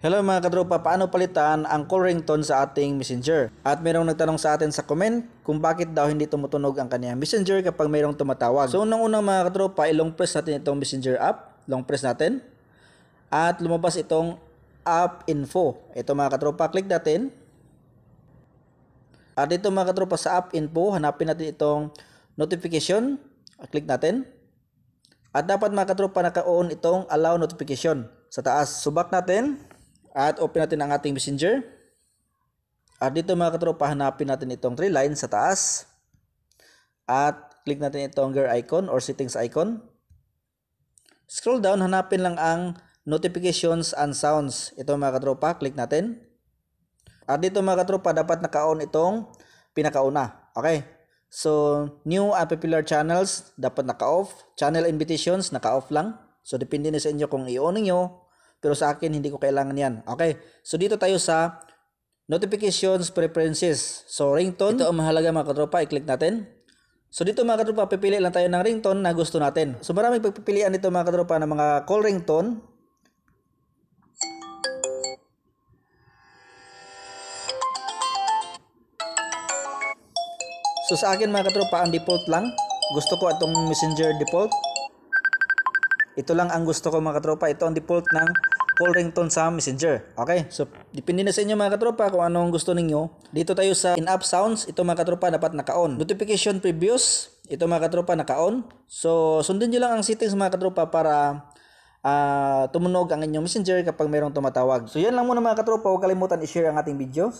Hello mga kadropa, paano palitan ang call ringtone sa ating messenger? At mayroong nagtanong sa atin sa comment kung bakit daw hindi tumutunog ang kanyang messenger kapag mayroong tumatawag. So unang-unang mga kadropa, ilong press natin itong messenger app, long press natin. At lumabas itong app info. Ito mga katropa, click natin. At dito mga katropa sa app info, hanapin natin itong notification. Click natin. At dapat mga katropa naka-on itong allow notification sa taas. Subak natin. At open natin ang ating messenger. At dito mga katropa, hanapin natin itong three lines sa taas. At click natin itong gear icon or settings icon. Scroll down, hanapin lang ang notifications and sounds. Ito mga katropa, click natin. At dito mga katropa, dapat naka-on itong pinakauna. Okay. So, new and popular channels, dapat naka-off. Channel invitations, naka-off lang. So, depende na sa inyo kung i-on ninyo pero sa akin, hindi ko kailangan yan. Okay. So, dito tayo sa notifications preferences. So, ringtone. Ito ang mahalaga mga katropa. I-click natin. So, dito mga katropa, pipili lang tayo ng ringtone na gusto natin. So, maraming pagpipilian dito mga katropa ng mga call ringtone. So, sa akin mga katropa, ang default lang. Gusto ko itong messenger default. Ito lang ang gusto ko mga katropa. Ito ang default ng call ringtone sa messenger. Okay? So, depende na sa inyo mga katropa kung anong gusto ninyo. Dito tayo sa in-app sounds. Ito mga katropa dapat naka-on. Notification previews. Ito mga katropa naka-on. So, sundin nyo lang ang settings mga katropa para uh, tumunog ang inyong messenger kapag mayroong tumatawag. So, yan lang muna mga katropa. Huwag kalimutan i-share ang ating video.